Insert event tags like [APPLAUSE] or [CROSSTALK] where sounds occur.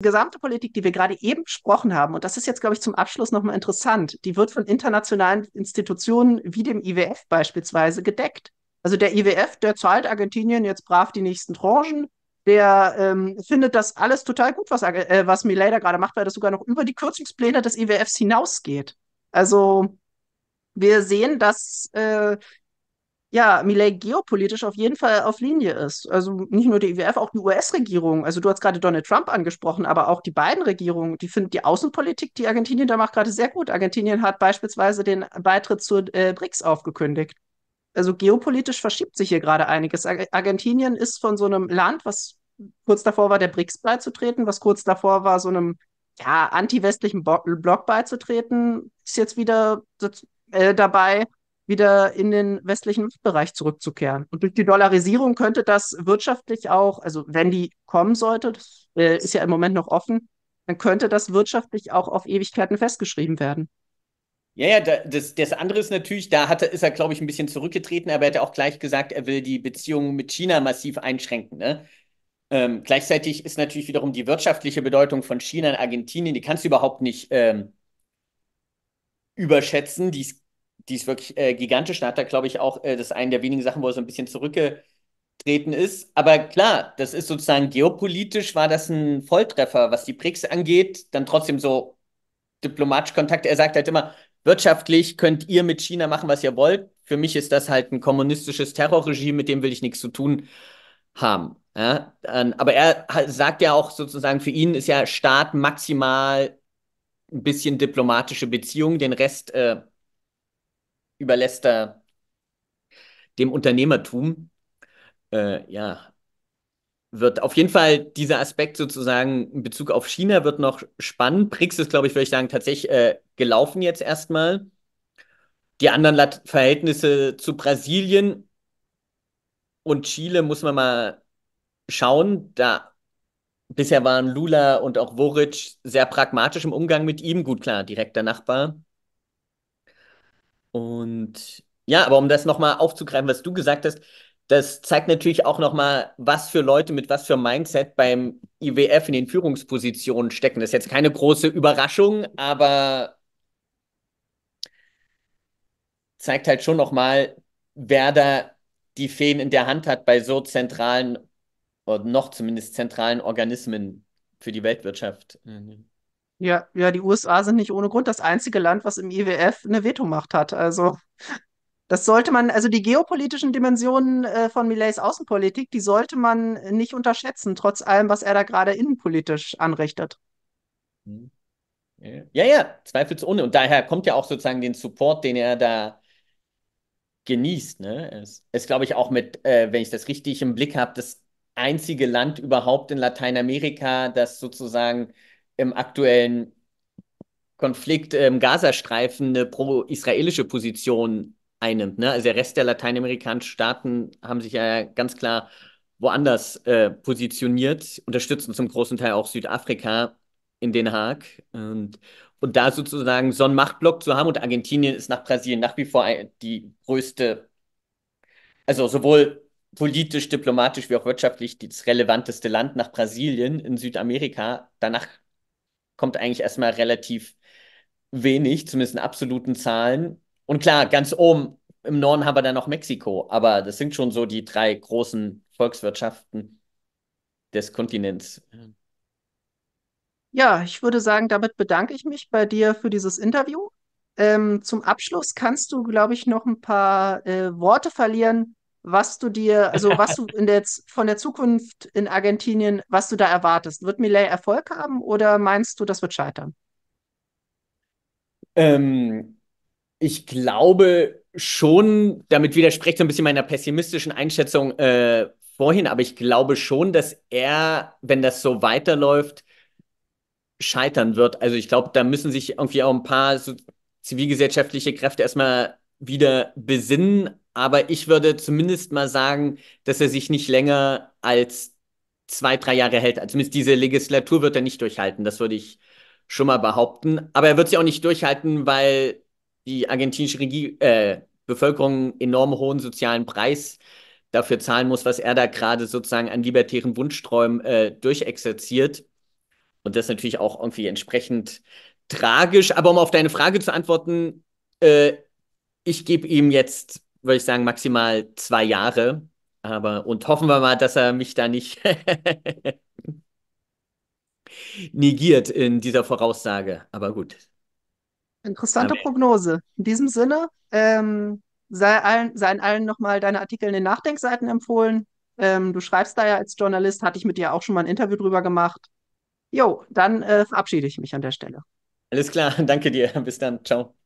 gesamte Politik, die wir gerade eben besprochen haben, und das ist jetzt, glaube ich, zum Abschluss nochmal interessant, die wird von internationalen Institutionen wie dem IWF beispielsweise gedeckt. Also der IWF, der zahlt Argentinien jetzt brav die nächsten Tranchen, der ähm, findet das alles total gut, was, äh, was Milei da gerade macht, weil das sogar noch über die Kürzungspläne des IWFs hinausgeht. Also wir sehen, dass äh, ja, Millet geopolitisch auf jeden Fall auf Linie ist. Also nicht nur die IWF, auch die US-Regierung. Also du hast gerade Donald Trump angesprochen, aber auch die beiden Regierungen, die finden die Außenpolitik, die Argentinien da macht, gerade sehr gut. Argentinien hat beispielsweise den Beitritt zur äh, BRICS aufgekündigt. Also geopolitisch verschiebt sich hier gerade einiges. Argentinien ist von so einem Land, was kurz davor war, der BRICS beizutreten, was kurz davor war, so einem ja, anti-westlichen Block beizutreten, ist jetzt wieder äh, dabei wieder in den westlichen Machtbereich zurückzukehren. Und durch die Dollarisierung könnte das wirtschaftlich auch, also wenn die kommen sollte, das, äh, ist ja im Moment noch offen, dann könnte das wirtschaftlich auch auf Ewigkeiten festgeschrieben werden. Ja, ja, das, das andere ist natürlich, da hat, ist er, glaube ich, ein bisschen zurückgetreten, aber er hat ja auch gleich gesagt, er will die Beziehungen mit China massiv einschränken. Ne? Ähm, gleichzeitig ist natürlich wiederum die wirtschaftliche Bedeutung von China und Argentinien, die kannst du überhaupt nicht ähm, überschätzen. Die ist die ist wirklich äh, gigantisch. Da hat er, glaube ich, auch äh, das eine der wenigen Sachen, wo er so ein bisschen zurückgetreten ist. Aber klar, das ist sozusagen geopolitisch war das ein Volltreffer, was die BRICS angeht. Dann trotzdem so diplomatisch Kontakt. Er sagt halt immer, wirtschaftlich könnt ihr mit China machen, was ihr wollt. Für mich ist das halt ein kommunistisches Terrorregime, mit dem will ich nichts zu tun haben. Ja? aber er sagt ja auch sozusagen, für ihn ist ja Staat maximal ein bisschen diplomatische Beziehungen, den Rest äh, überlässt er dem Unternehmertum. Äh, ja, wird auf jeden Fall dieser Aspekt sozusagen in Bezug auf China wird noch spannend. BRICS ist, glaube ich, würde ich sagen, tatsächlich äh, gelaufen jetzt erstmal. Die anderen Lat Verhältnisse zu Brasilien und Chile muss man mal schauen. Da bisher waren Lula und auch Voric sehr pragmatisch im Umgang mit ihm. Gut, klar, direkter Nachbar. Und ja, aber um das nochmal aufzugreifen, was du gesagt hast, das zeigt natürlich auch nochmal, was für Leute mit was für Mindset beim IWF in den Führungspositionen stecken. Das ist jetzt keine große Überraschung, aber zeigt halt schon nochmal, wer da die Feen in der Hand hat bei so zentralen oder noch zumindest zentralen Organismen für die Weltwirtschaft. Mhm. Ja, ja, die USA sind nicht ohne Grund das einzige Land, was im IWF eine Vetomacht hat. Also das sollte man, also die geopolitischen Dimensionen äh, von Millets Außenpolitik, die sollte man nicht unterschätzen, trotz allem, was er da gerade innenpolitisch anrichtet. Mhm. Ja, ja, zweifelsohne. Und daher kommt ja auch sozusagen den Support, den er da genießt. Ne? Es ist, glaube ich, auch mit, äh, wenn ich das richtig im Blick habe, das einzige Land überhaupt in Lateinamerika, das sozusagen im aktuellen Konflikt im Gazastreifen eine pro-israelische Position einnimmt. Ne? Also der Rest der lateinamerikanischen Staaten haben sich ja ganz klar woanders äh, positioniert, unterstützen zum großen Teil auch Südafrika in Den Haag. Und, und da sozusagen so einen Machtblock zu haben und Argentinien ist nach Brasilien nach wie vor die größte, also sowohl politisch, diplomatisch wie auch wirtschaftlich das relevanteste Land nach Brasilien in Südamerika. Danach kommt eigentlich erstmal relativ wenig, zumindest in absoluten Zahlen. Und klar, ganz oben im Norden haben wir dann noch Mexiko, aber das sind schon so die drei großen Volkswirtschaften des Kontinents. Ja, ich würde sagen, damit bedanke ich mich bei dir für dieses Interview. Ähm, zum Abschluss kannst du, glaube ich, noch ein paar äh, Worte verlieren, was du dir, also was du der, von der Zukunft in Argentinien, was du da erwartest. Wird Millet Erfolg haben oder meinst du, das wird scheitern? Ähm, ich glaube schon, damit widerspricht so ein bisschen meiner pessimistischen Einschätzung äh, vorhin, aber ich glaube schon, dass er, wenn das so weiterläuft, scheitern wird. Also ich glaube, da müssen sich irgendwie auch ein paar so zivilgesellschaftliche Kräfte erstmal wieder besinnen aber ich würde zumindest mal sagen, dass er sich nicht länger als zwei, drei Jahre hält. Also zumindest diese Legislatur wird er nicht durchhalten, das würde ich schon mal behaupten. Aber er wird sie auch nicht durchhalten, weil die argentinische Regie äh, Bevölkerung einen enorm hohen sozialen Preis dafür zahlen muss, was er da gerade sozusagen an libertären Wunschträumen äh, durchexerziert. Und das ist natürlich auch irgendwie entsprechend tragisch. Aber um auf deine Frage zu antworten, äh, ich gebe ihm jetzt würde ich sagen, maximal zwei Jahre. Aber und hoffen wir mal, dass er mich da nicht [LAUGHS] negiert in dieser Voraussage. Aber gut. Interessante Amen. Prognose. In diesem Sinne ähm, sei allen, seien allen nochmal deine Artikel in den Nachdenkseiten empfohlen. Ähm, du schreibst da ja als Journalist, hatte ich mit dir auch schon mal ein Interview drüber gemacht. Jo, dann äh, verabschiede ich mich an der Stelle. Alles klar, [LAUGHS] danke dir. Bis dann. Ciao.